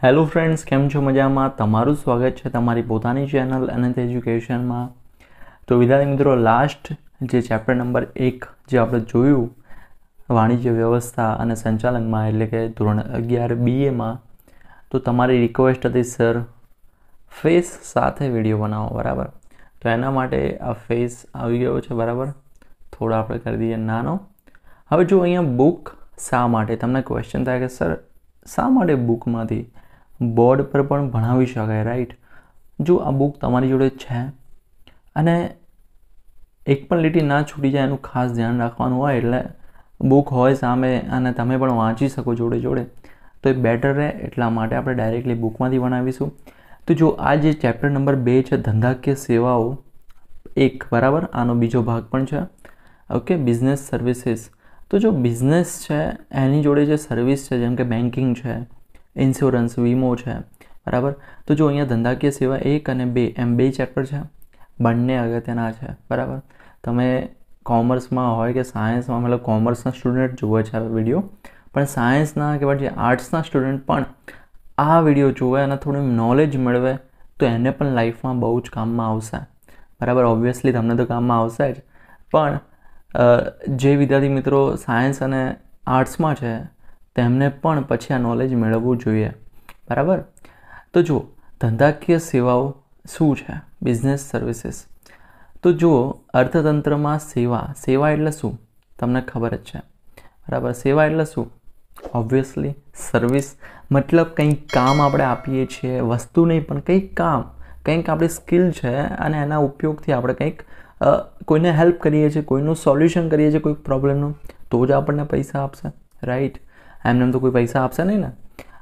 hello friends કેમ છો મજામાં તમારું સ્વાગત છે તમારી પોતાની ચેનલ અનંત એજ્યુકેશનમાં તો વિદ્યાર્થી મિત્રો લાસ્ટ જે ચેપ્ટર નંબર એક જે આપણે જોયું વાણિજ્ય વ્યવસ્થા અને સંચાલનમાં એટલે કે ધોરણ અગિયાર બીએમાં તો તમારી રિક્વેસ્ટ હતી સર ફેસ સાથે વિડીયો બનાવો બરાબર તો એના માટે આ ફેસ આવી ગયો છે બરાબર થોડો આપણે કરી દઈએ નાનો હવે જો અહીંયા બુક શા માટે તમને ક્વેશ્ચન થાય કે સર શા માટે બુકમાંથી બોર્ડ પર પણ ભણાવી શકાય રાઈટ જો આ બુક તમારી જોડે છે અને એક પણ લીટી ના છૂટી જાય એનું ખાસ ધ્યાન રાખવાનું હોય એટલે બુક હોય સામે અને તમે પણ વાંચી શકો જોડે જોડે તો એ બેટર રહે એટલા માટે આપણે ડાયરેક્ટલી બુકમાંથી ભણાવીશું તો જો આ જે ચેપ્ટર નંબર બે છે ધંધાકીય સેવાઓ એક બરાબર આનો બીજો ભાગ પણ છે ઓકે બિઝનેસ સર્વિસીસ તો જો બિઝનેસ છે એની જોડે જે સર્વિસ છે જેમ કે બેન્કિંગ છે ઇન્સ્યોરન્સ વીમો છે બરાબર તો જો અહીંયા ધંધાકીય સેવા એક અને બે એમ બે ચેપ્ટર છે બંને અગત્યના છે બરાબર તમે કોમર્સમાં હોય કે સાયન્સમાં મતલબ કોમર્સના સ્ટુડન્ટ જુએ છે આ વિડીયો પણ સાયન્સના કે પછી આર્ટ્સના સ્ટુડન્ટ પણ આ વિડીયો જુએ અને થોડું નોલેજ મેળવે તો એને પણ લાઈફમાં બહુ જ કામમાં આવશે બરાબર ઓબ્વિયસલી તમને તો કામમાં આવશે જ પણ જે વિદ્યાર્થી મિત્રો સાયન્સ અને આર્ટ્સમાં છે તેમને પણ પછી આ નોલેજ મેળવવું જોઈએ બરાબર તો જુઓ ધંધાકીય સેવાઓ શું છે બિઝનેસ સર્વિસીસ તો જુઓ અર્થતંત્રમાં સેવા સેવા એટલે શું તમને ખબર જ છે બરાબર સેવા એટલે શું ઓબ્વિયસલી સર્વિસ મતલબ કંઈક કામ આપણે આપીએ છીએ વસ્તુ નહીં પણ કંઈક કામ કંઈક આપણી સ્કિલ છે અને એના ઉપયોગથી આપણે કંઈક કોઈને હેલ્પ કરીએ છીએ કોઈનું સોલ્યુશન કરીએ છીએ કોઈ પ્રોબ્લેમનું તો જ આપણને પૈસા આપશે રાઈટ एमनेम तो कोई पैसा आपसे नहीं ना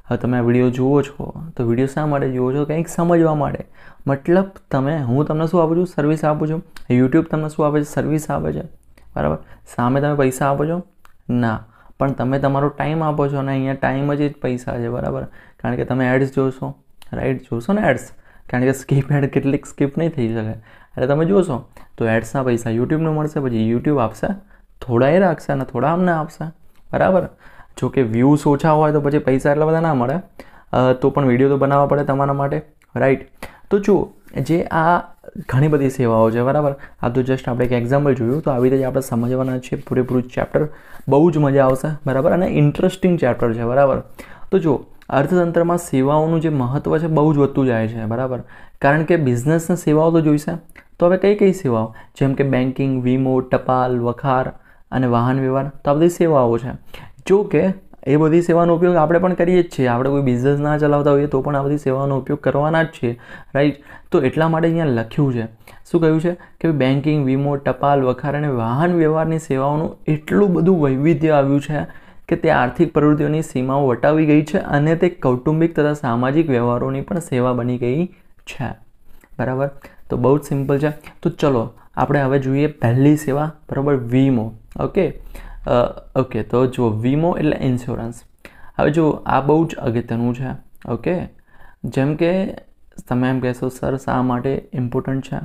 अब तुम्हें वीडियो જુઓ છો તો વિડિયો સામાડે જુઓ છો કંઈક સમજવા માટે મતલબ તમે હું તમને શું આપું છું સર્વિસ આપું છું YouTube તમને શું આપે છે સર્વિસ આપે છે બરાબર સામે તમે પૈસા આપો છો ના પણ તમે તમારો ટાઈમ આપો છો અને અહીંયા ટાઈમ જ પૈસા છે બરાબર કારણ કે તમે એડ્સ જો છો રાઈટ જો છો ને એડ્સ ક્યાં કે સ્કીપ એડ કે ક્લિક સ્કીપ નહી થઈ જ ચાલે એટલે તમે જો છો તો એડ્સના પૈસા YouTube ને મળશે પછી YouTube આપસા થોડા એ રાખસા ને થોડા અમને આપસા બરાબર જો કે વ્યૂઝ ઓછા હોય તો પછી પૈસા એટલા બધા ના મળે તો પણ વિડીયો તો બનાવવા પડે તમારા માટે રાઈટ તો જુઓ જે આ ઘણી બધી સેવાઓ છે બરાબર આ તો જસ્ટ આપણે એક એક્ઝામ્પલ જોયું તો આવી રીતે આપણે સમજવાના છે પૂરેપૂરું ચેપ્ટર બહુ જ મજા આવશે બરાબર અને ઇન્ટરેસ્ટિંગ ચેપ્ટર છે બરાબર તો જુઓ અર્થતંત્રમાં સેવાઓનું જે મહત્ત્વ છે બહુ જ વધતું જાય છે બરાબર કારણ કે બિઝનેસને સેવાઓ તો જોઈશે તો હવે કઈ કઈ સેવાઓ જેમ કે બેન્કિંગ વીમો ટપાલ વખાર અને વાહન વ્યવહાર તો આ બધી સેવાઓ છે જો કે એ બધી સેવાનો ઉપયોગ આપણે પણ કરીએ જ છીએ આપણે કોઈ બિઝનેસ ના ચલાવતા હોઈએ તો પણ આ બધી સેવાનો ઉપયોગ કરવાના જ છીએ રાઈટ તો એટલા માટે અહીંયા લખ્યું છે શું કહ્યું છે કે બેન્કિંગ વીમો ટપાલ વખાર અને વાહન વ્યવહારની સેવાઓનું એટલું બધું વૈવિધ્ય આવ્યું છે કે તે આર્થિક પ્રવૃત્તિઓની સીમાઓ વટાવી ગઈ છે અને તે કૌટુંબિક તથા સામાજિક વ્યવહારોની પણ સેવા બની ગઈ છે બરાબર તો બહુ જ સિમ્પલ છે તો ચલો આપણે હવે જોઈએ પહેલી સેવા બરાબર વીમો ઓકે ઓકે તો જુઓ વીમો એટલે ઇન્સ્યોરન્સ હવે જુઓ આ બહુ જ અગત્યનું છે ઓકે જેમ કે તમે એમ કહેશો સર શા માટે ઇમ્પોર્ટન્ટ છે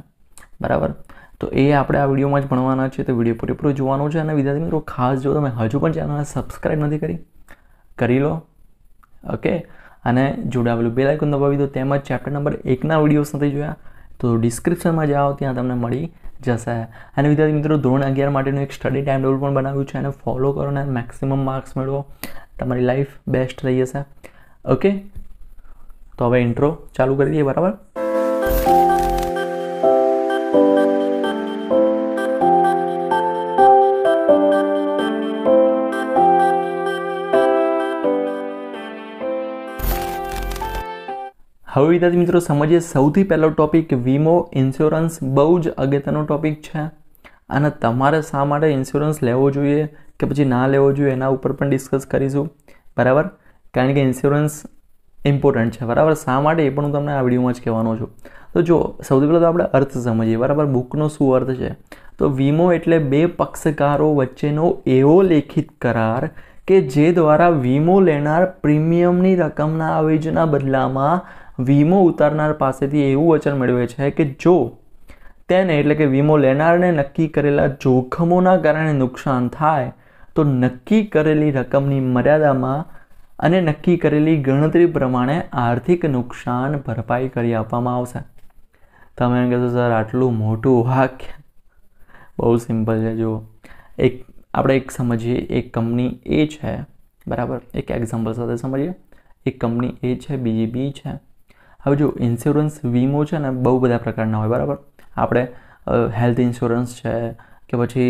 બરાબર તો એ આપણે આ વિડીયોમાં જ ભણવાના છે તો વિડીયો પૂરેપૂરો જોવાનો છે અને વિદ્યાર્થી મિત્રો ખાસ જો તમે હજુ પણ ચેનલને સબસ્ક્રાઈબ નથી કરી કરી લો ઓકે અને જોડાવેલું બે લાઇકન દબાવી દો તેમજ ચેપ્ટર નંબર એકના વિડીયોસ નથી જોયા તો ડિસ્ક્રિપ્શનમાં જાઓ ત્યાં તમને મળી જશે અને વિદ્યાર્થી મિત્રો ધોરણ અગિયાર માટેનું એક સ્ટડી ટાઈમ ટેબલ પણ બનાવ્યું છે અને ફોલો કરો અને મેક્સિમમ માર્ક્સ મેળવો તમારી લાઈફ બેસ્ટ રહી જશે ઓકે તો હવે ઇન્ટ્રો ચાલુ કરી દઈએ બરાબર હવે વિદ્યાર્થી મિત્રો સમજીએ સૌથી પહેલો ટોપિક વીમો ઇન્સ્યોરન્સ બહુ જ અગત્યનો ટોપિક છે અને તમારે શા માટે ઇન્સ્યોરન્સ લેવો જોઈએ કે પછી ના લેવો જોઈએ એના ઉપર પણ ડિસ્કસ કરીશું બરાબર કારણ કે ઇન્સ્યોરન્સ ઇમ્પોર્ટન્ટ છે બરાબર શા માટે એ પણ હું તમને આ વિડીયોમાં જ કહેવાનો છું તો જો સૌથી પહેલાં તો આપણે અર્થ સમજીએ બરાબર બુકનો શું અર્થ છે તો વીમો એટલે બે પક્ષકારો વચ્ચેનો એવો લેખિત કરાર કે જે દ્વારા વીમો લેનાર પ્રીમિયમની રકમના અવેજના બદલામાં વીમો ઉતારનાર પાસેથી એવું વચન મેળવે છે કે જો તેને એટલે કે વીમો લેનારને નક્કી કરેલા જોખમોના કારણે નુકસાન થાય તો નક્કી કરેલી રકમની મર્યાદામાં અને નક્કી કરેલી ગણતરી પ્રમાણે આર્થિક નુકસાન ભરપાઈ કરી આપવામાં આવશે તમે એમ કહેશો સર આટલું મોટું વાક્ય બહુ સિમ્પલ છે જુઓ એક આપણે એક સમજીએ એક કંપની એ છે બરાબર એક એક્ઝામ્પલ સાથે સમજીએ એક કંપની એ છે બીજી બી છે હવે જો ઇન્સ્યોરન્સ વીમો છે ને બહુ બધા પ્રકારના હોય બરાબર આપણે હેલ્થ ઇન્સ્યોરન્સ છે કે પછી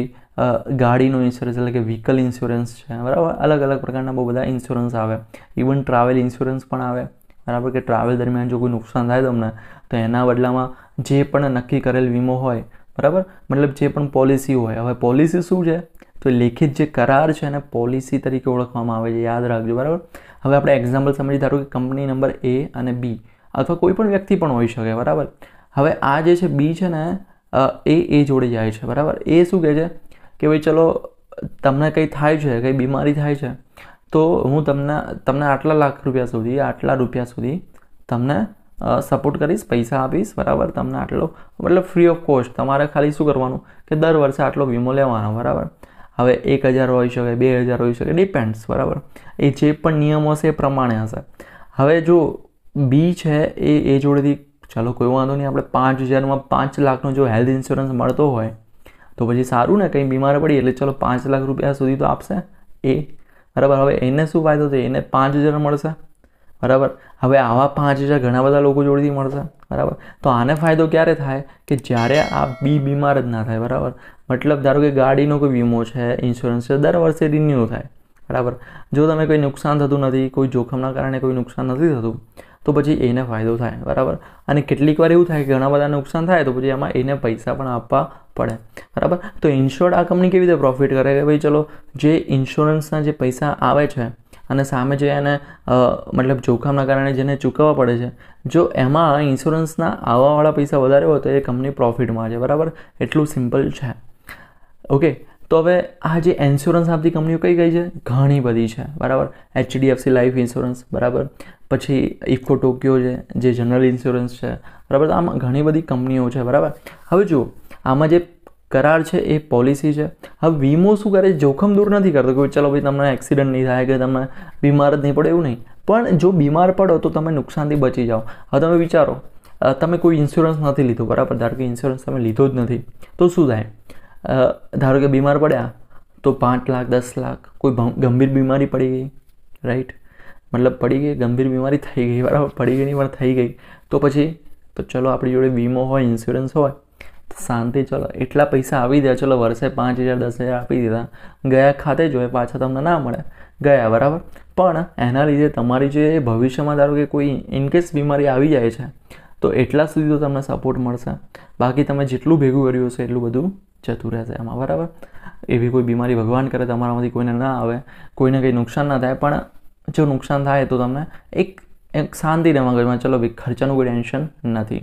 ગાડીનો ઇન્સ્યોરન્સ એટલે કે વ્હીકલ ઇન્સ્યોરન્સ છે બરાબર અલગ અલગ પ્રકારના બહુ બધા ઇન્સ્યોરન્સ આવે ઇવન ટ્રાવેલ ઇન્સ્યોરન્સ પણ આવે બરાબર કે ટ્રાવેલ દરમિયાન જો કોઈ નુકસાન થાય તમને તો એના બદલામાં જે પણ નક્કી કરેલ વીમો હોય બરાબર મતલબ જે પણ પોલિસી હોય હવે પોલિસી શું છે તો લેખિત જે કરાર છે એને પોલિસી તરીકે ઓળખવામાં આવે છે યાદ રાખજો બરાબર હવે આપણે એક્ઝામ્પલ સમજી ધારો કે કંપની નંબર એ અને બી અથવા કોઈ પણ વ્યક્તિ પણ હોઈ શકે બરાબર હવે આ જે છે બી છે ને એ એ જોડે જાય છે બરાબર એ શું કહે છે કે ભાઈ ચલો તમને કંઈ થાય છે કંઈ બીમારી થાય છે તો હું તમને તમને આટલા લાખ રૂપિયા સુધી આટલા રૂપિયા સુધી તમને સપોર્ટ કરીશ પૈસા આપીશ બરાબર તમને આટલો મતલબ ફ્રી ઓફ કોસ્ટ તમારે ખાલી શું કરવાનું કે દર વર્ષે આટલો વીમો લેવાનો બરાબર હવે એક હજાર હોઈ શકે બે હજાર હોઈ શકે ડિપેન્ડ્સ બરાબર એ જે પણ નિયમો હશે એ પ્રમાણે હશે હવે જો બી છે એ એ જોડેથી ચાલો કોઈ વાંધો નહીં આપણે પાંચ હજારમાં પાંચ લાખનો જો હેલ્થ ઇન્સ્યોરન્સ મળતો હોય તો પછી સારું ને કંઈ બીમાર પડી એટલે ચલો પાંચ લાખ રૂપિયા સુધી તો આપશે એ બરાબર હવે એને શું ફાયદો થયો એને પાંચ હજાર મળશે બરાબર હવે આવા પાંચ હજાર ઘણા બધા લોકો જોડેથી મળશે બરાબર તો આને ફાયદો ક્યારે થાય કે જ્યારે આ બી બીમાર જ ના થાય બરાબર મતલબ ધારો કે ગાડીનો કોઈ વીમો છે ઇન્સ્યોરન્સ છે દર વર્ષે રિન્યૂ થાય બરાબર જો તમે કોઈ નુકસાન થતું નથી કોઈ જોખમના કારણે કોઈ નુકસાન નથી થતું તો પછી એને ફાયદો થાય બરાબર અને કેટલીક વાર એવું થાય કે ઘણા બધા નુકસાન થાય તો પછી એમાં એને પૈસા પણ આપવા પડે બરાબર તો ઇન્સ્યોર્ડ આ કંપની કેવી રીતે પ્રોફિટ કરે કે ભાઈ ચલો જે ઇન્સ્યોરન્સના જે પૈસા આવે છે અને સામે જે એને મતલબ જોખમના કારણે જેને ચૂકવવા પડે છે જો એમાં ઇન્સ્યોરન્સના આવવાવાળા પૈસા વધારે હોય તો એ કંપની પ્રોફિટમાં છે બરાબર એટલું સિમ્પલ છે ઓકે તો હવે આ જે ઇન્સ્યોરન્સ આપતી કંપનીઓ કઈ કઈ છે ઘણી બધી છે બરાબર એચડીએફસી લાઈફ ઇન્સ્યોરન્સ બરાબર પછી ઇફકો ટોક્યો છે જે જનરલ ઇન્સ્યોરન્સ છે બરાબર આમાં ઘણી બધી કંપનીઓ છે બરાબર હવે જુઓ આમાં જે કરાર છે એ પોલિસી છે હવે વીમો શું કરે જોખમ દૂર નથી કરતો કે ચલો ભાઈ તમને એક્સિડન્ટ નહીં થાય કે તમને બીમાર જ નહીં પડે એવું નહીં પણ જો બીમાર પડો તો તમે નુકસાનથી બચી જાઓ હવે તમે વિચારો તમે કોઈ ઇન્સ્યોરન્સ નથી લીધો બરાબર ધારો કે ઇન્સ્યોરન્સ તમે લીધો જ નથી તો શું થાય ધારો કે બીમાર પડ્યા તો પાંચ લાખ દસ લાખ કોઈ ગંભીર બીમારી પડી ગઈ રાઈટ મતલબ પડી ગઈ ગંભીર બીમારી થઈ ગઈ બરાબર પડી ગઈ નહીં પણ થઈ ગઈ તો પછી તો ચલો આપણી જોડે વીમો હોય ઇન્સ્યોરન્સ હોય શાંતિ ચલો એટલા પૈસા આવી દે ચલો વર્ષે પાંચ હજાર દસ હજાર આપી દીધા ગયા ખાતે જોઈએ પાછા તમને ના મળે ગયા બરાબર પણ એના લીધે તમારી જે ભવિષ્યમાં ધારો કે કોઈ ઇનકેસ બીમારી આવી જાય છે તો એટલા સુધી તો તમને સપોર્ટ મળશે બાકી તમે જેટલું ભેગું કર્યું હશે એટલું બધું જતું રહેશે આમાં બરાબર એવી કોઈ બીમારી ભગવાન કરે તમારામાંથી કોઈને ના આવે કોઈને કંઈ નુકસાન ના થાય પણ જો નુકસાન થાય તો તમને એક એક શાંતિ રહે મગજમાં ચલો ભાઈ ખર્ચાનું કોઈ ટેન્શન નથી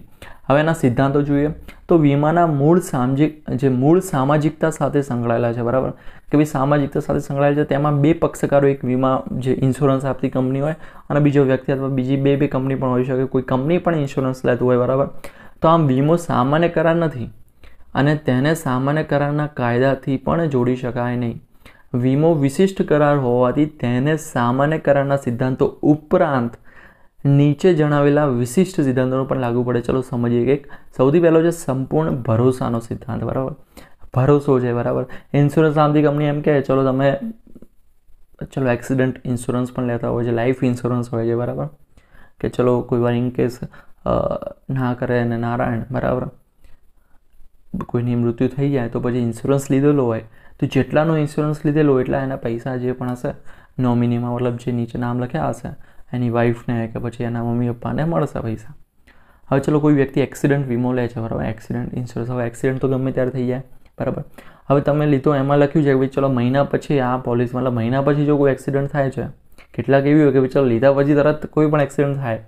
હવે એના સિદ્ધાંતો જોઈએ તો વીમાના મૂળ સામાજિક જે મૂળ સામાજિકતા સાથે સંકળાયેલા છે બરાબર કે ભાઈ સામાજિકતા સાથે સંકળાયેલા છે તેમાં બે પક્ષકારો એક વીમા જે ઇન્સ્યોરન્સ આપતી કંપની હોય અને બીજો વ્યક્તિ અથવા બીજી બે બે કંપની પણ હોઈ શકે કોઈ કંપની પણ ઇન્સ્યોરન્સ લેતું હોય બરાબર તો આમ વીમો સામાન્ય કરાર નથી અને તેને સામાન્ય કરારના કાયદાથી પણ જોડી શકાય નહીં વીમો વિશિષ્ટ કરાર હોવાથી તેને સામાન્ય કરારના સિદ્ધાંતો ઉપરાંત નીચે જણાવેલા વિશિષ્ટ સિદ્ધાંતોને પણ લાગુ પડે ચલો સમજીએ કે સૌથી પહેલો છે સંપૂર્ણ ભરોસાનો સિદ્ધાંત બરાબર ભરોસો છે બરાબર ઇન્સ્યોરન્સ નામથી કંપની એમ કે ચલો તમે ચલો એક્સિડન્ટ ઇન્સ્યોરન્સ પણ લેતા હોય છે લાઈફ ઇન્સ્યોરન્સ હોય છે બરાબર કે ચલો કોઈ વાર ઇન ના કરે અને નારાયણ બરાબર કોઈની મૃત્યુ થઈ જાય તો પછી ઇન્સ્યોરન્સ લીધેલો હોય તો જેટલાનો ઇન્સ્યોરન્સ લીધેલો એટલા એના પૈસા જે પણ હશે નોમિનીમાં મતલબ જે નીચે નામ લખ્યા હશે એની વાઈફને કે પછી એના મમ્મી પપ્પાને મળશે પૈસા હવે ચલો કોઈ વ્યક્તિ એક્સિડન્ટ વીમો લે છે બરાબર એક્સિડન્ટ ઇન્સ્યોરન્સ હવે એક્સિડન્ટ તો ગમે ત્યારે થઈ જાય બરાબર હવે તમે લીધો એમાં લખ્યું છે કે ભાઈ ચલો મહિના પછી આ પોલિસી મતલબ મહિના પછી જો કોઈ એક્સિડન્ટ થાય છે કેટલાક એવી હોય કે ચલો લીધા પછી તરત કોઈ પણ એક્સિડન્ટ થાય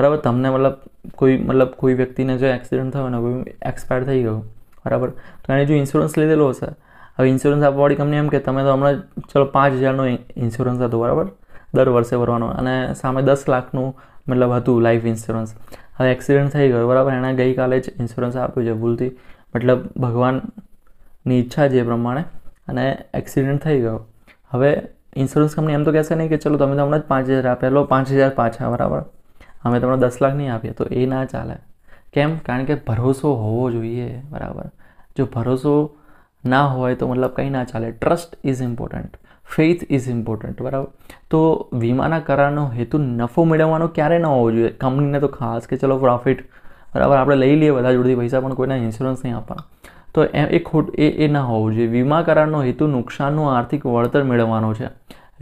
બરાબર તમને મતલબ કોઈ મતલબ કોઈ વ્યક્તિને જો એક્સિડન્ટ થયો ને કોઈ એક્સપાયર થઈ ગયું બરાબર તો એને જો ઇન્સ્યોરન્સ લીધેલો હશે હવે ઇન્સ્યોરન્સ આપવાવાળી કંપની એમ કે તમે તો હમણાં ચલો પાંચ હજારનો ઇન્સ્યોરન્સ હતો બરાબર દર વર્ષે ભરવાનો અને સામે દસ લાખનું મતલબ હતું લાઈફ ઇન્સ્યોરન્સ હવે એક્સિડન્ટ થઈ ગયો બરાબર એણે ગઈકાલે જ ઇન્સ્યોરન્સ આપ્યું છે ભૂલથી મતલબ ભગવાનની ઈચ્છા છે એ પ્રમાણે અને એક્સિડન્ટ થઈ ગયો હવે ઇન્સ્યોરન્સ કંપની એમ તો કહેશે નહીં કે ચલો તમે તમને જ પાંચ હજાર આપેલો પાંચ હજાર પાછા બરાબર અમે તમને દસ લાખ નહીં આપીએ તો એ ના ચાલે કેમ કારણ કે ભરોસો હોવો જોઈએ બરાબર જો ભરોસો ના હોય તો મતલબ કંઈ ના ચાલે trust is important faith is important બરાબર તો વીમાના કરારનો હેતુ નફો મેળવવાનો ક્યારે ન હોવો જોઈએ કંપનીને તો ખાસ કે ચલો પ્રોફિટ બરાબર આપણે લઈ લઈએ બધા જોડેથી પૈસા પણ કોઈના ઇન્સ્યોરન્સ નહીં આપવાના તો એ એ ખોટ એ એ ના હોવું જોઈએ વીમા કરારનો હેતુ નુકસાનનું આર્થિક વળતર મેળવવાનો છે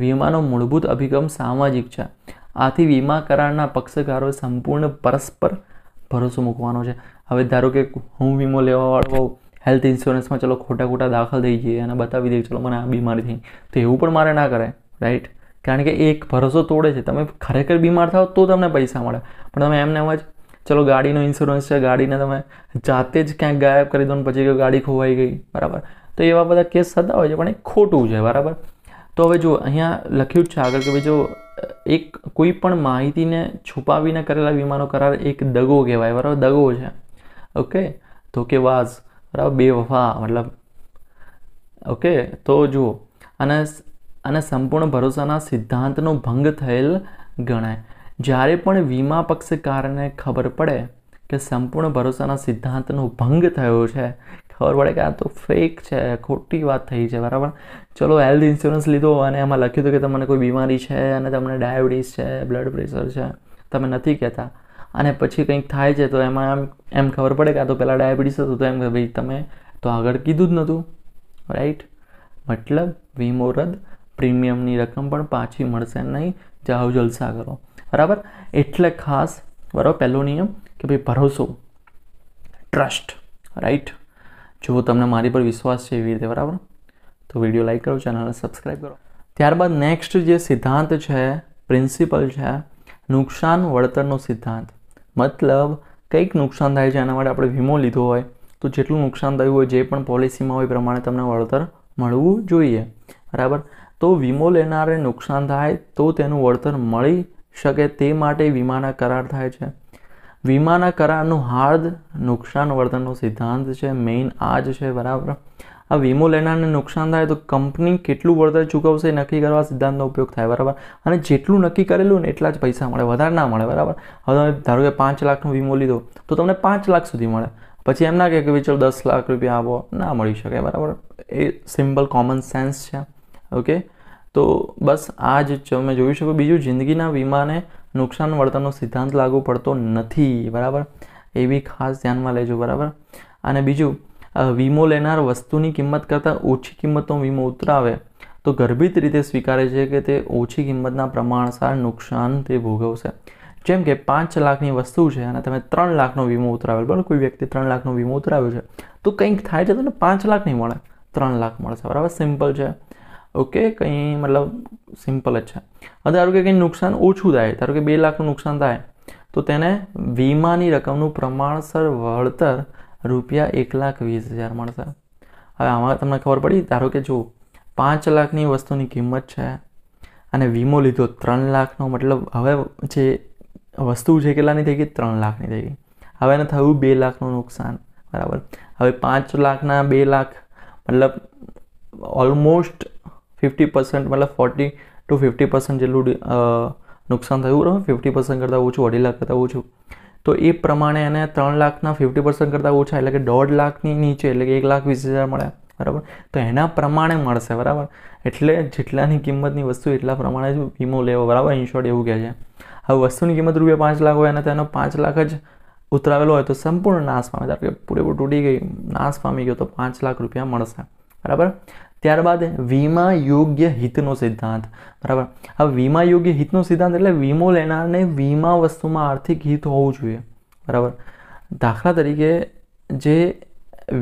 વીમાનો મૂળભૂત અભિગમ સામાજિક છે આથી વીમા કરારના પક્ષકારો સંપૂર્ણ પરસ્પર ભરોસો મૂકવાનો છે હવે ધારો કે હું વીમો લેવાવાળો હોઉં હેલ્થ ઇન્સ્યોરન્સમાં ચલો ખોટા ખોટા દાખલ થઈ જઈએ અને બતાવી દઈએ ચલો મને આ બીમારી થઈ તો એવું પણ મારે ના કરાય રાઈટ કારણ કે એ એક ભરોસો તોડે છે તમે ખરેખર બીમાર થાવ તો તમને પૈસા મળે પણ તમે એમને એમ જ ચલો ગાડીનો ઇન્સ્યોરન્સ છે ગાડીને તમે જાતે જ ક્યાંક ગાયબ કરી દો ને પછી ગાડી ખોવાઈ ગઈ બરાબર તો એવા બધા કેસ થતા હોય છે પણ એ ખોટું છે બરાબર તો હવે જો અહીંયા લખ્યું જ છે આગળ કે ભાઈ જો એક કોઈ પણ માહિતીને છુપાવીને કરેલા વીમાનો કરાર એક દગો કહેવાય બરાબર દગો છે ઓકે તો કે ધોકેબાજ બરાબર બેવફા મતલબ ઓકે તો જુઓ અને અને સંપૂર્ણ ભરોસાના સિદ્ધાંતનો ભંગ થયેલ ગણાય જ્યારે પણ વીમા પક્ષકારને ખબર પડે કે સંપૂર્ણ ભરોસાના સિદ્ધાંતનો ભંગ થયો છે ખબર પડે કે આ તો ફેક છે ખોટી વાત થઈ છે બરાબર ચલો હેલ્થ ઇન્સ્યોરન્સ લીધો અને એમાં લખ્યું હતું કે તમને કોઈ બીમારી છે અને તમને ડાયાબિટીસ છે બ્લડ પ્રેશર છે તમે નથી કહેતા અને પછી કંઈક થાય છે તો એમાં એમ એમ ખબર પડે કે આ તો પહેલાં ડાયાબિટીસ હતું તો એમ કે ભાઈ તમે તો આગળ કીધું જ નહોતું રાઈટ મતલબ વીમો રદ પ્રીમિયમની રકમ પણ પાછી મળશે નહીં જાઓ જલસા કરો બરાબર એટલે ખાસ બરાબર પહેલો નિયમ કે ભાઈ ભરોસો ટ્રસ્ટ રાઈટ જો તમને મારી પર વિશ્વાસ છે એવી રીતે બરાબર તો વિડીયો લાઈક કરો ચેનલને સબસ્ક્રાઈબ કરો ત્યારબાદ નેક્સ્ટ જે સિદ્ધાંત છે પ્રિન્સિપલ છે નુકસાન વળતરનો સિદ્ધાંત મતલબ કંઈક નુકસાન થાય છે એના માટે આપણે વીમો લીધો હોય તો જેટલું નુકસાન થયું હોય જે પણ પોલિસીમાં હોય પ્રમાણે તમને વળતર મળવું જોઈએ બરાબર તો વીમો લેનારે નુકસાન થાય તો તેનું વળતર મળી શકે તે માટે વીમાના કરાર થાય છે વીમાના કરારનો હાર્દ નુકસાન વળતરનો સિદ્ધાંત છે મેઇન આ જ છે બરાબર આ વીમો લેનારને નુકસાન થાય તો કંપની કેટલું વળતર ચૂકવશે નક્કી કરવા સિદ્ધાંતનો ઉપયોગ થાય બરાબર અને જેટલું નક્કી કરેલું ને એટલા જ પૈસા મળે વધારે ના મળે બરાબર હવે તમે ધારો કે પાંચ લાખનો વીમો લીધો તો તમને પાંચ લાખ સુધી મળે પછી એમ ના કહે કે ચલો દસ લાખ રૂપિયા આવો ના મળી શકે બરાબર એ સિમ્પલ કોમન સેન્સ છે ઓકે તો બસ આ જ તમે જોઈ શકો બીજું જિંદગીના વીમાને નુકસાન વળતરનો સિદ્ધાંત લાગુ પડતો નથી બરાબર એ બી ખાસ ધ્યાનમાં લેજો બરાબર અને બીજું વીમો લેનાર વસ્તુની કિંમત કરતાં ઓછી કિંમતનો વીમો ઉતરાવે તો ગર્ભિત રીતે સ્વીકારે છે કે તે ઓછી કિંમતના પ્રમાણસર નુકસાન તે ભોગવશે જેમ કે પાંચ લાખની વસ્તુ છે અને તમે ત્રણ લાખનો વીમો ઉતરાવેલ બરાબર કોઈ વ્યક્તિ ત્રણ લાખનો વીમો ઉતરાવ્યો છે તો કંઈક થાય છે તમને પાંચ લાખ નહીં મળે ત્રણ લાખ મળશે બરાબર સિમ્પલ છે ઓકે કંઈ મતલબ સિમ્પલ જ છે અને ધારો કે કંઈ નુકસાન ઓછું થાય ધારો કે બે લાખનું નુકસાન થાય તો તેને વીમાની રકમનું પ્રમાણસર વળતર રૂપિયા એક લાખ વીસ હજાર મળશે હવે આમાં તમને ખબર પડી ધારો કે જો પાંચ લાખની વસ્તુની કિંમત છે અને વીમો લીધો ત્રણ લાખનો મતલબ હવે જે વસ્તુ છે કેટલાની થઈ ગઈ ત્રણ લાખની થઈ ગઈ હવે એને થયું બે લાખનું નુકસાન બરાબર હવે પાંચ લાખના બે લાખ મતલબ ઓલમોસ્ટ ફિફ્ટી પર્સન્ટ મતલબ ફોર્ટી ટુ ફિફ્ટી પર્સન્ટ જેટલું નુકસાન થયું બરાબર ફિફ્ટી પર્સન્ટ કરતાં ઓછું અઢી લાખ કરતાં ઓછું તો એ પ્રમાણે એને ત્રણ લાખના ફિફ્ટી પર્સન્ટ કરતાં ઓછા એટલે કે દોઢ લાખની નીચે એટલે કે એક લાખ વીસ હજાર મળે બરાબર તો એના પ્રમાણે મળશે બરાબર એટલે જેટલાની કિંમતની વસ્તુ એટલા પ્રમાણે જ વીમો લેવો બરાબર ઇન્શ્યોર્ડ એવું કહે છે હવે વસ્તુની કિંમત રૂપિયા પાંચ લાખ હોય અને તેનો પાંચ લાખ જ ઉતરાવેલો હોય તો સંપૂર્ણ નાશ પામે ધારો કે પૂરેપૂરું તૂટી ગઈ નાશ પામી ગયો તો પાંચ લાખ રૂપિયા મળશે બરાબર ત્યારબાદ વીમા યોગ્ય હિતનો સિદ્ધાંત બરાબર હવે વીમા યોગ્ય હિતનો સિદ્ધાંત એટલે વીમો લેનારને વીમા વસ્તુમાં આર્થિક હિત હોવું જોઈએ બરાબર દાખલા તરીકે જે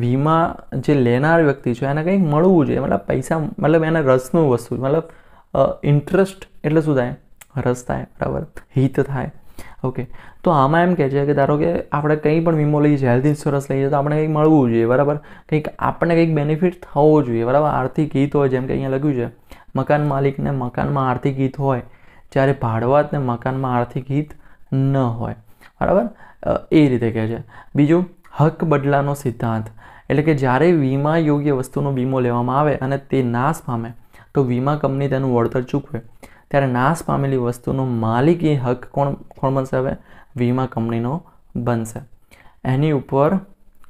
વીમા જે લેનાર વ્યક્તિ છે એને કંઈક મળવું જોઈએ મતલબ પૈસા મતલબ એને રસનું વસ્તુ મતલબ ઇન્ટરેસ્ટ એટલે શું થાય રસ થાય બરાબર હિત થાય ઓકે તો આમાં એમ કહે છે કે ધારો કે આપણે કંઈ પણ વીમો લઈએ છીએ હેલ્થ ઇન્સ્યોરન્સ લઈએ તો આપણે કંઈક મળવું જોઈએ બરાબર કંઈક આપણને કંઈક બેનિફિટ થવો જોઈએ બરાબર આર્થિક હિત હોય જેમ કે અહીંયા લખ્યું છે મકાન માલિકને મકાનમાં આર્થિક હિત હોય જ્યારે ભાડવાતને મકાનમાં આર્થિક હિત ન હોય બરાબર એ રીતે કહે છે બીજું હક બદલાનો સિદ્ધાંત એટલે કે જ્યારે વીમા યોગ્ય વસ્તુનો વીમો લેવામાં આવે અને તે નાશ પામે તો વીમા કંપની તેનું વળતર ચૂકવે ત્યારે નાશ પામેલી વસ્તુનો માલિક એ હક કોણ કોણ બનશે હવે વીમા કંપનીનો બનશે એની ઉપર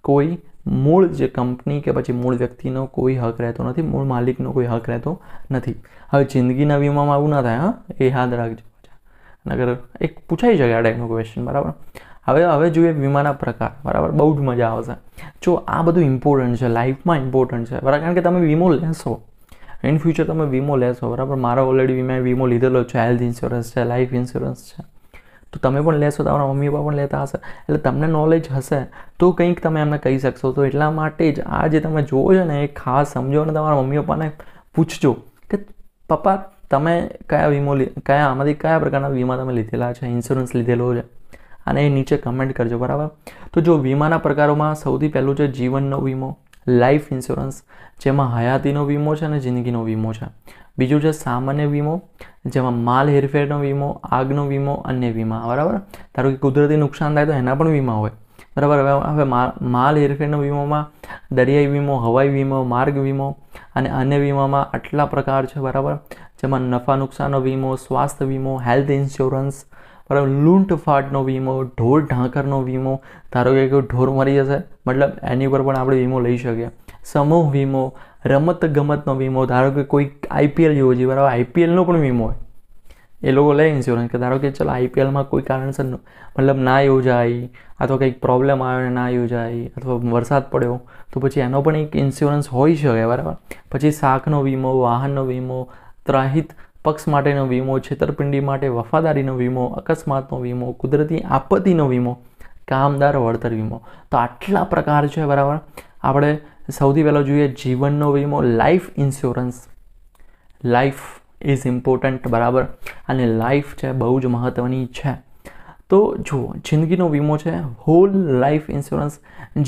કોઈ મૂળ જે કંપની કે પછી મૂળ વ્યક્તિનો કોઈ હક રહેતો નથી મૂળ માલિકનો કોઈ હક રહેતો નથી હવે જિંદગીના વીમામાં આવું ના થાય હા એ યાદ રાખજો અગર એક પૂછાઈ શકે આ ટાઈપનો ક્વેશ્ચન બરાબર હવે હવે જોઈએ વીમાના પ્રકાર બરાબર બહુ જ મજા આવશે જો આ બધું ઇમ્પોર્ટન્ટ છે લાઈફમાં ઇમ્પોર્ટન્ટ છે બરાબર કારણ કે તમે વીમો લેશો ઇન ફ્યુચર તમે વીમો લેશો બરાબર મારો ઓલરેડી મેં વીમો લીધેલો છે હેલ્થ ઇન્સ્યોરન્સ છે લાઈફ ઇન્સ્યોરન્સ છે તો તમે પણ લેશો તમારા મમ્મી પપ્પા પણ લેતા હશે એટલે તમને નોલેજ હશે તો કંઈક તમે એમને કહી શકશો તો એટલા માટે જ આ જે તમે જુઓ છો ને એ ખાસ સમજો અને તમારા મમ્મી પપ્પાને પૂછજો કે પપ્પા તમે કયા વીમો કયા આમાંથી કયા પ્રકારના વીમા તમે લીધેલા છે ઇન્સ્યોરન્સ લીધેલો છે અને એ નીચે કમેન્ટ કરજો બરાબર તો જો વીમાના પ્રકારોમાં સૌથી પહેલું છે જીવનનો વીમો લાઈફ ઇન્સ્યોરન્સ જેમાં હયાતીનો વીમો છે અને જિંદગીનો વીમો છે બીજું છે સામાન્ય વીમો જેમાં માલ હેરફેરનો વીમો આગનો વીમો અન્ય વીમા બરાબર ધારો કે કુદરતી નુકસાન થાય તો એના પણ વીમા હોય બરાબર હવે હવે માલ હેરફેરનો વીમોમાં દરિયાઈ વીમો હવાઈ વીમો માર્ગ વીમો અને અન્ય વીમામાં આટલા પ્રકાર છે બરાબર જેમાં નફા નુકસાનનો વીમો સ્વાસ્થ્ય વીમો હેલ્થ ઇન્સ્યોરન્સ બરાબર લૂંટફાટનો વીમો ઢોર ઢાંકરનો વીમો ધારો કે કોઈ ઢોર મરી જશે મતલબ એની ઉપર પણ આપણે વીમો લઈ શકીએ સમૂહ વીમો રમત ગમતનો વીમો ધારો કે કોઈ આઈપીએલ જોવો જોઈએ બરાબર આઈપીએલનો પણ વીમો હોય એ લોકો લે ઇન્સ્યોરન્સ કે ધારો કે ચલો આઈપીએલમાં કોઈ કારણસર મતલબ ના યોજાય અથવા કંઈક પ્રોબ્લેમ આવ્યો ને ના યોજાય અથવા વરસાદ પડ્યો તો પછી એનો પણ એક ઇન્સ્યોરન્સ હોઈ શકે બરાબર પછી શાકનો વીમો વાહનનો વીમો ત્રાહિત પક્ષ માટેનો વીમો છેતરપિંડી માટે વફાદારીનો વીમો અકસ્માતનો વીમો કુદરતી આપત્તિનો વીમો કામદાર વળતર વીમો તો આટલા પ્રકાર છે બરાબર આપણે સૌથી પહેલાં જોઈએ જીવનનો વીમો life insurance life is important બરાબર અને લાઈફ છે બહુ જ મહત્ત્વની છે તો જુઓ જિંદગીનો વીમો છે હોલ લાઈફ ઇન્સ્યોરન્સ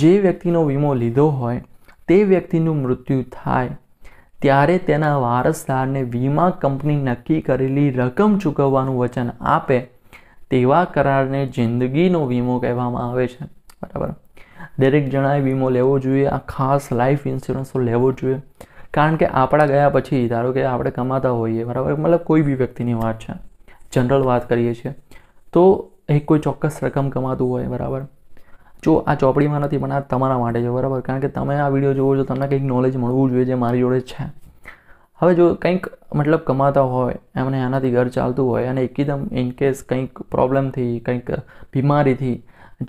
જે વ્યક્તિનો વીમો લીધો હોય તે વ્યક્તિનું મૃત્યુ થાય ત્યારે તેના વારસદારને વીમા કંપની નક્કી કરેલી રકમ ચૂકવવાનું વચન આપે તેવા કરારને જિંદગીનો વીમો કહેવામાં આવે છે બરાબર દરેક જણાએ વીમો લેવો જોઈએ આ ખાસ લાઈફ ઇન્સ્યોરન્સો લેવો જોઈએ કારણ કે આપણા ગયા પછી ધારો કે આપણે કમાતા હોઈએ બરાબર મતલબ કોઈ બી વ્યક્તિની વાત છે જનરલ વાત કરીએ છીએ તો એ કોઈ ચોક્કસ રકમ કમાતું હોય બરાબર જો આ ચોપડીમાં નથી પણ આ તમારા માટે છે બરાબર કારણ કે તમે આ વિડીયો જોવો છો તમને કંઈક નોલેજ મળવું જોઈએ જે મારી જોડે છે હવે જો કંઈક મતલબ કમાતા હોય એમને આનાથી ઘર ચાલતું હોય અને એકદમ ઇનકેસ કંઈક પ્રોબ્લેમથી કંઈક બીમારીથી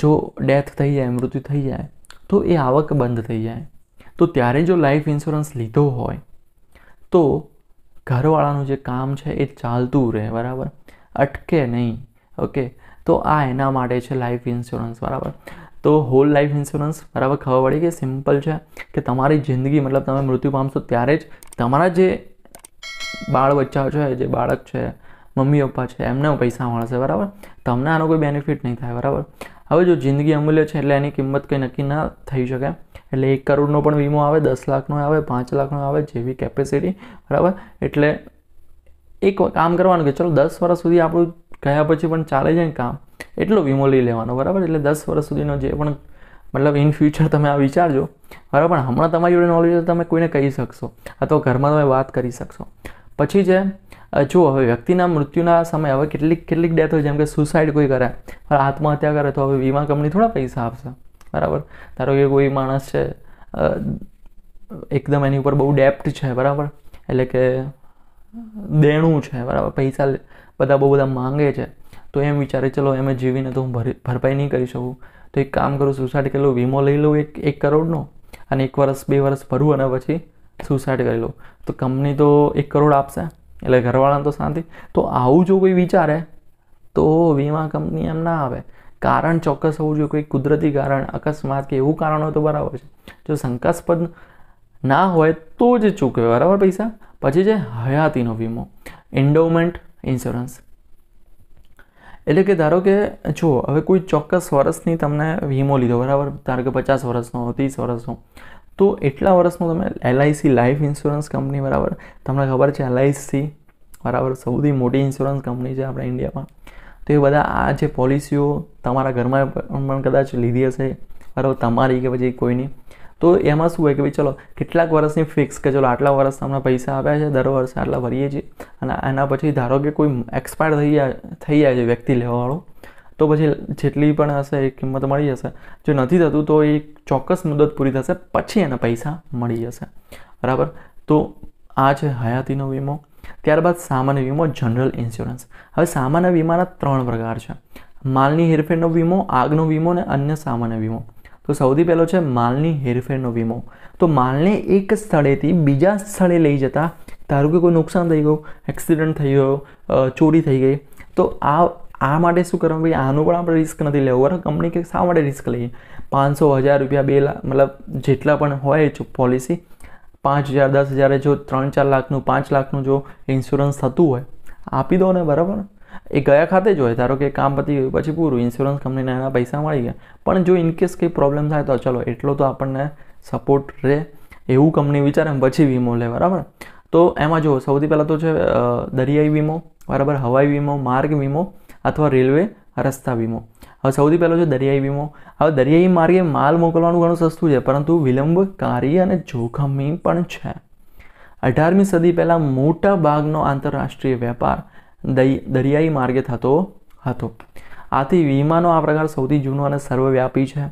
જો ડેથ થઈ જાય મૃત્યુ થઈ જાય તો એ આવક બંધ થઈ જાય તો ત્યારે જો લાઈફ ઇન્સ્યોરન્સ લીધો હોય તો ઘરવાળાનું જે કામ છે એ ચાલતું રહે બરાબર અટકે નહીં ઓકે તો આ એના માટે છે લાઈફ ઇન્સ્યોરન્સ બરાબર તો હોલ લાઈફ ઇન્સ્યોરન્સ બરાબર ખબર પડી કે સિમ્પલ છે કે તમારી જિંદગી મતલબ તમે મૃત્યુ પામશો ત્યારે જ તમારા જે બાળ બચ્ચા છે જે બાળક છે મમ્મી પપ્પા છે એમને પૈસા મળશે બરાબર તમને આનો કોઈ બેનિફિટ નહીં થાય બરાબર હવે જો જિંદગી અમૂલ્ય છે એટલે એની કિંમત કંઈ નક્કી ના થઈ શકે એટલે એક કરોડનો પણ વીમો આવે દસ લાખનો આવે પાંચ લાખનો આવે જેવી કેપેસિટી બરાબર એટલે એક કામ કરવાનું કે ચલો દસ વર્ષ સુધી આપણું ગયા પછી પણ ચાલે છે ને કામ એટલો વીમો લઈ લેવાનો બરાબર એટલે દસ વર્ષ સુધીનો જે પણ મતલબ ઇન ફ્યુચર તમે આ વિચારજો બરાબર હમણાં તમારી જોડે નોલેજ તમે કોઈને કહી શકશો અથવા ઘરમાં તમે વાત કરી શકશો પછી છે જો હવે વ્યક્તિના મૃત્યુના સમય હવે કેટલીક કેટલીક ડેથ હોય જેમ કે સુસાઇડ કોઈ કરે હવે આત્મહત્યા કરે તો હવે વીમા કંપની થોડા પૈસા આપશે બરાબર ધારો કે કોઈ માણસ છે એકદમ એની ઉપર બહુ ડેપ્ટ છે બરાબર એટલે કે દેણું છે બરાબર પૈસા બધા બહુ બધા માંગે છે તો એમ વિચારે ચલો એમ જીવીને તો હું ભરી ભરપાઈ નહીં કરી શકું તો એક કામ કરું સુસાઇડ કરી લઉં વીમો લઈ લઉં એક એક કરોડનો અને એક વર્ષ બે વર્ષ ભરું અને પછી સુસાઇડ કરી લઉં તો કંપની તો એક કરોડ આપશે એટલે ઘરવાળા તો શાંતિ તો આવું જો કોઈ વિચારે તો વીમા કંપની એમ ના આવે કારણ ચોક્કસ હોવું જોઈએ કોઈ કુદરતી કારણ અકસ્માત કે એવું કારણ હોય તો બરાબર છે જો શંકાસ્પદ ના હોય તો જ ચૂકવે બરાબર પૈસા પછી છે હયાતીનો વીમો એન્ડોમેન્ટ ઇન્સ્યોરન્સ એટલે કે ધારો કે જુઓ હવે કોઈ ચોક્કસ વર્ષની તમને વીમો લીધો બરાબર ધારો કે પચાસ વર્ષનો ત્રીસ વર્ષનો તો એટલા વર્ષનું તમે એલઆઈસી લાઈફ ઇન્સ્યોરન્સ કંપની બરાબર તમને ખબર છે એલઆઈસી બરાબર સૌથી મોટી ઇન્સ્યોરન્સ કંપની છે આપણા ઇન્ડિયામાં તો એ બધા આ જે પોલિસીઓ તમારા ઘરમાં પણ કદાચ લીધી હશે બરાબર તમારી કે પછી કોઈની તો એમાં શું હોય કે ભાઈ ચલો કેટલાક વર્ષની ફિક્સ કે ચલો આટલા વર્ષ તમને પૈસા આપ્યા છે દર વર્ષે આટલા ભરીએ છીએ અને એના પછી ધારો કે કોઈ એક્સપાયર થઈ જાય થઈ જાય છે વ્યક્તિ લેવાવાળો તો પછી જેટલી પણ હશે એ કિંમત મળી જશે જો નથી થતું તો એ ચોક્કસ મુદત પૂરી થશે પછી એના પૈસા મળી જશે બરાબર તો આ છે હયાતીનો વીમો ત્યારબાદ સામાન્ય વીમો જનરલ ઇન્સ્યોરન્સ હવે સામાન્ય વીમાના ત્રણ પ્રકાર છે માલની હેરફેરનો વીમો આગનો વીમો અને અન્ય સામાન્ય વીમો તો સૌથી પહેલો છે માલની હેરફેરનો વીમો તો માલને એક સ્થળેથી બીજા સ્થળે લઈ જતા ધારો કે કોઈ નુકસાન થઈ ગયું એક્સિડન્ટ થઈ ગયો ચોરી થઈ ગઈ તો આ આ માટે શું કરવાનું ભાઈ આનું પણ આપણે રિસ્ક નથી લેવું બરાબર કંપની કે શા માટે રિસ્ક લઈએ પાંચસો હજાર રૂપિયા બે લાખ મતલબ જેટલા પણ હોય પોલિસી પાંચ હજાર દસ હજારે જો ત્રણ ચાર લાખનું પાંચ લાખનું જો ઇન્સ્યોરન્સ થતું હોય આપી દો ને બરાબર એ ગયા ખાતે જ હોય ધારો કે કામ પતી ગયું પછી પૂરું ઇન્સ્યોરન્સ કંપનીને એના પૈસા મળી ગયા પણ જો ઇનકેસ કંઈ પ્રોબ્લેમ થાય તો ચલો એટલો તો આપણને સપોર્ટ રહે એવું કંપની વિચારે પછી વીમો લે બરાબર તો એમાં જો સૌથી પહેલાં તો છે દરિયાઈ વીમો બરાબર હવાઈ વીમો માર્ગ વીમો અથવા રેલવે રસ્તા વીમો હવે સૌથી પહેલો છે દરિયાઈ વીમો હવે દરિયાઈ માર્ગે માલ મોકલવાનું ઘણું સસ્તું છે પરંતુ વિલંબકારી અને જોખમી પણ છે અઢારમી સદી પહેલાં મોટા ભાગનો આંતરરાષ્ટ્રીય વેપાર દરિયાઈ માર્ગે થતો હતો આથી વીમાનો આ પ્રકાર સૌથી જૂનો અને સર્વવ્યાપી છે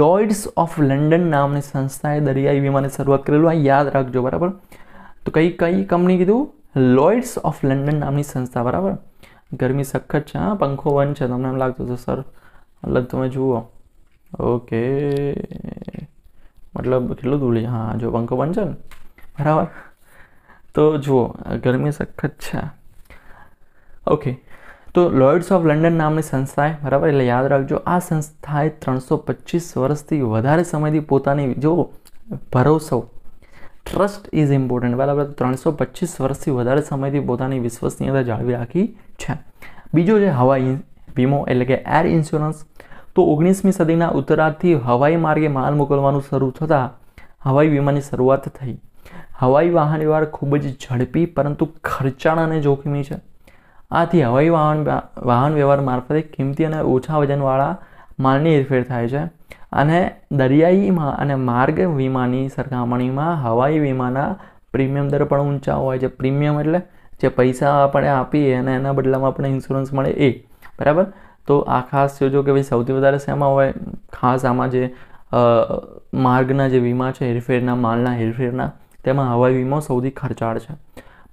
લોઇડ્સ ઓફ લંડન નામની સંસ્થાએ દરિયાઈ વીમાને શરૂઆત કરેલું આ યાદ રાખજો બરાબર તો કઈ કઈ કંપની કીધું લોઇડ્સ ઓફ લંડન નામની સંસ્થા બરાબર ગરમી સખત છે હા પંખો બંધ છે તમને એમ લાગતું હતું સર અલગ તમે જુઓ ઓકે મતલબ કેટલું દૂર હા જો પંખો બંધ છે ને બરાબર તો જુઓ ગરમી સખત છે ઓકે તો લોર્ડ્સ ઓફ લંડન નામની સંસ્થાએ બરાબર એટલે યાદ રાખજો આ સંસ્થાએ ત્રણસો પચીસ વર્ષથી વધારે સમયથી પોતાની જો ભરોસો ટ્રસ્ટ ઇઝ ઇમ્પોર્ટન્ટ બરાબર ત્રણસો પચીસ વર્ષથી વધારે સમયથી પોતાની વિશ્વસનીયતા જાળવી રાખી છે બીજો છે હવાઈ વીમો એટલે કે એર ઇન્સ્યોરન્સ તો ઓગણીસમી સદીના ઉત્તરાર્ધથી હવાઈ માર્ગે માલ મોકલવાનું શરૂ થતાં હવાઈ વીમાની શરૂઆત થઈ હવાઈ વાહન વ્યવહાર ખૂબ જ ઝડપી પરંતુ ખર્ચાળ અને જોખમી છે આથી હવાઈ વાહન વાહન વ્યવહાર મારફતે કિંમતી અને ઓછા વજનવાળા માલની હેરફેર થાય છે અને દરિયાઈમાં અને માર્ગ વીમાની સરખામણીમાં હવાઈ વીમાના પ્રીમિયમ દર પણ ઊંચા હોય છે પ્રીમિયમ એટલે જે પૈસા આપણે આપીએ અને એના બદલામાં આપણે ઇન્સ્યોરન્સ મળે એ બરાબર તો આ ખાસ જોજો કે ભાઈ સૌથી વધારે શેમાં હોય ખાસ આમાં જે માર્ગના જે વીમા છે હેરફેરના માલના હેરફેરના તેમાં હવાઈ વીમો સૌથી ખર્ચાળ છે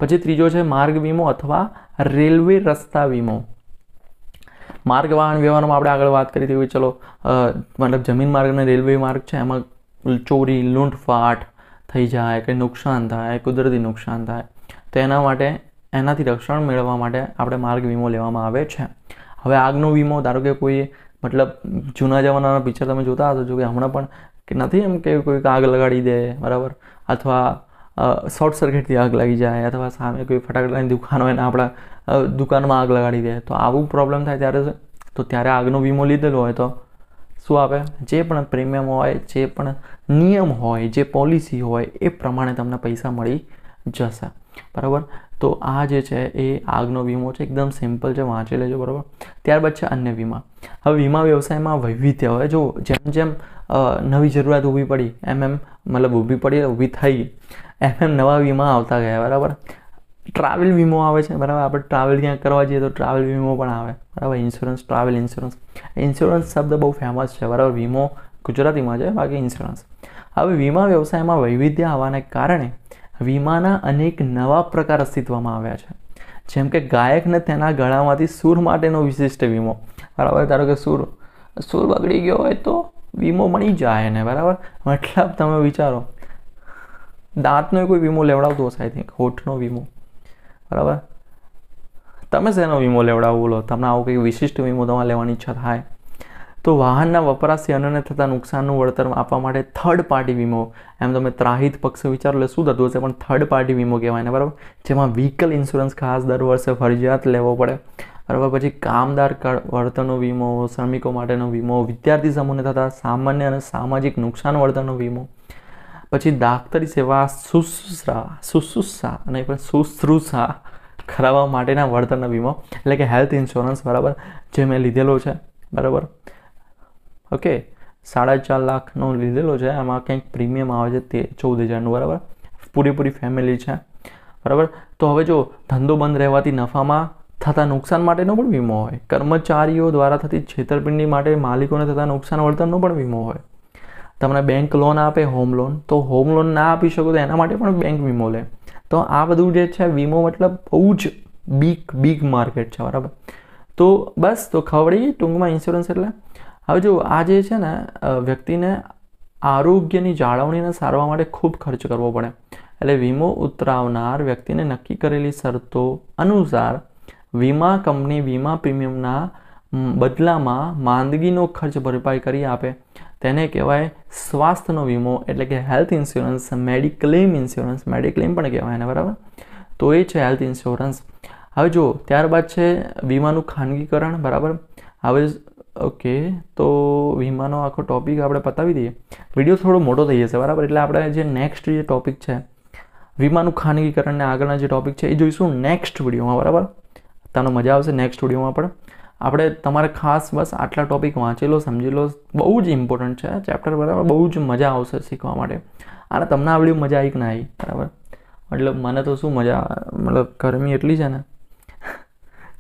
પછી ત્રીજો છે માર્ગ વીમો અથવા રેલવે રસ્તા વીમો માર્ગ વાહન વ્યવહારમાં આપણે આગળ વાત કરી તેવી ચલો મતલબ જમીન માર્ગ અને રેલવે માર્ગ છે એમાં ચોરી લૂંટફાટ થઈ જાય કે નુકસાન થાય કુદરતી નુકસાન થાય તો એના માટે એનાથી રક્ષણ મેળવવા માટે આપણે માર્ગ વીમો લેવામાં આવે છે હવે આગનો વીમો ધારો કે કોઈ મતલબ જૂના જમાનાના પિક્ચર તમે જોતા હશો જો કે હમણાં પણ કે નથી એમ કે કોઈક આગ લગાડી દે બરાબર અથવા શોર્ટ સર્કિટથી આગ લાગી જાય અથવા સામે કોઈ ફટાકડાની દુકાન હોય ને આપણા દુકાનમાં આગ લગાડી દે તો આવું પ્રોબ્લેમ થાય ત્યારે તો ત્યારે આગનો વીમો લીધેલો હોય તો શું આપે જે પણ પ્રીમિયમ હોય જે પણ નિયમ હોય જે પોલિસી હોય એ પ્રમાણે તમને પૈસા મળી જશે બરાબર તો આ જે છે એ આગનો વીમો છે એકદમ સિમ્પલ છે વાંચી લેજો બરાબર ત્યારબાદ છે અન્ય વીમા હવે વીમા વ્યવસાયમાં વૈવિધ્ય હોય જો જેમ જેમ નવી જરૂરિયાત ઊભી પડી એમ એમ મતલબ ઊભી પડી ઊભી થઈ એમ નવા વીમા આવતા ગયા બરાબર ટ્રાવેલ વીમો આવે છે બરાબર આપણે ટ્રાવેલ ક્યાં કરવા જઈએ તો ટ્રાવેલ વીમો પણ આવે બરાબર ઇન્સ્યોરન્સ ટ્રાવેલ ઇન્સ્યોરન્સ ઇન્સ્યોરન્સ શબ્દ બહુ ફેમસ છે બરાબર વીમો ગુજરાતીમાં છે બાકી ઇન્સ્યોરન્સ હવે વીમા વ્યવસાયમાં વૈવિધ્ય આવવાને કારણે વીમાના અનેક નવા પ્રકાર અસ્તિત્વમાં આવ્યા છે જેમ કે ગાયકને તેના ગળામાંથી સૂર માટેનો વિશિષ્ટ વીમો બરાબર ધારો કે સૂર સૂર બગડી ગયો હોય તો વીમો મળી જાય એને બરાબર મતલબ તમે વિચારો દાંતનો કોઈ વીમો લેવડાવતો હશે આઈ થિંક હોઠનો વીમો બરાબર તમે શેનો વીમો લેવડાવો બોલો તમને આવો કંઈક વિશિષ્ટ વીમો તમારે લેવાની ઈચ્છા થાય તો વાહનના વપરાશથી અન્યને થતા નુકસાનનું વળતર આપવા માટે થર્ડ પાર્ટી વીમો એમ તમે ત્રાહિત પક્ષ વિચારો એટલે શું થતું હશે પણ થર્ડ પાર્ટી વીમો કહેવાય ને બરાબર જેમાં વ્હીકલ ઇન્સ્યોરન્સ ખાસ દર વર્ષે ફરજિયાત લેવો પડે બરાબર પછી કામદાર વળતરનો વીમો શ્રમિકો માટેનો વીમો વિદ્યાર્થી સમૂહને થતા સામાન્ય અને સામાજિક નુકસાન વળતરનો વીમો પછી દાખતરી સેવા શુશ્રુષા શુશ્રુષા અને પણ શુશ્રુષા કરાવવા માટેના વળતરનો વીમો એટલે કે હેલ્થ ઇન્સ્યોરન્સ બરાબર જે મેં લીધેલો છે બરાબર ઓકે સાડા ચાર લાખનો લીધેલો છે આમાં કંઈક પ્રીમિયમ આવે છે તે ચૌદ હજારનું બરાબર પૂરેપૂરી ફેમિલી છે બરાબર તો હવે જો ધંધો બંધ રહેવાથી નફામાં થતા નુકસાન માટેનો પણ વીમો હોય કર્મચારીઓ દ્વારા થતી છેતરપિંડી માટે માલિકોને થતા નુકસાન વળતરનો પણ વીમો હોય તમને બેંક લોન આપે હોમ લોન તો હોમ લોન ના આપી શકો તો એના માટે પણ બેંક વીમો લે તો આ બધું જે છે વીમો મતલબ બહુ જ બીક બીક માર્કેટ છે બરાબર તો બસ તો ખવડી ટૂંકમાં ઇન્સ્યોરન્સ એટલે હવે જો આ જે છે ને વ્યક્તિને આરોગ્યની જાળવણીને સારવા માટે ખૂબ ખર્ચ કરવો પડે એટલે વીમો ઉતરાવનાર વ્યક્તિને નક્કી કરેલી શરતો અનુસાર વીમા કંપની વીમા પ્રીમિયમના બદલામાં માંદગીનો ખર્ચ ભરપાઈ કરી આપે તેને કહેવાય સ્વાસ્થ્યનો વીમો એટલે કે health insurance mediclaim insurance mediclaim પણ કહેવાય એને બરાબર તો એ છે હેલ્થ ઇન્સ્યોરન્સ હવે જો ત્યારબાદ છે વીમાનું ખાનગીકરણ બરાબર હવે ઓકે તો વીમાનો આખો ટોપિક આપણે પતાવી દઈએ વિડીયો થોડો મોટો થઈ જશે બરાબર એટલે આપણે જે નેક્સ્ટ જે ટોપિક છે વીમાનું ખાનગીકરણને આગળના જે ટોપિક છે એ જોઈશું નેક્સ્ટ વિડીયોમાં બરાબર તમને મજા આવશે નેક્સ્ટ વિડીયોમાં પણ આપણે તમારે ખાસ બસ આટલા ટોપિક વાંચેલો સમજેલો બહુ જ ઇમ્પોર્ટન્ટ છે ચેપ્ટર બરાબર બહુ જ મજા આવશે શીખવા માટે અને તમને આવડી મજા આવી કે ના આવી બરાબર મતલબ મને તો શું મજા મતલબ ગરમી એટલી છે ને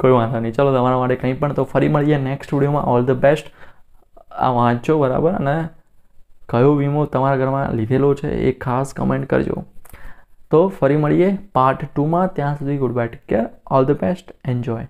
કોઈ વાંધો નહીં ચલો તમારા માટે કંઈ પણ તો ફરી મળીએ નેક્સ્ટ વિડીયોમાં ઓલ ધ બેસ્ટ આ વાંચો બરાબર અને કયો વીમો તમારા ઘરમાં લીધેલો છે એ ખાસ કમેન્ટ કરજો તો ફરી મળીએ પાર્ટ ટુમાં ત્યાં સુધી good bye take care all the best enjoy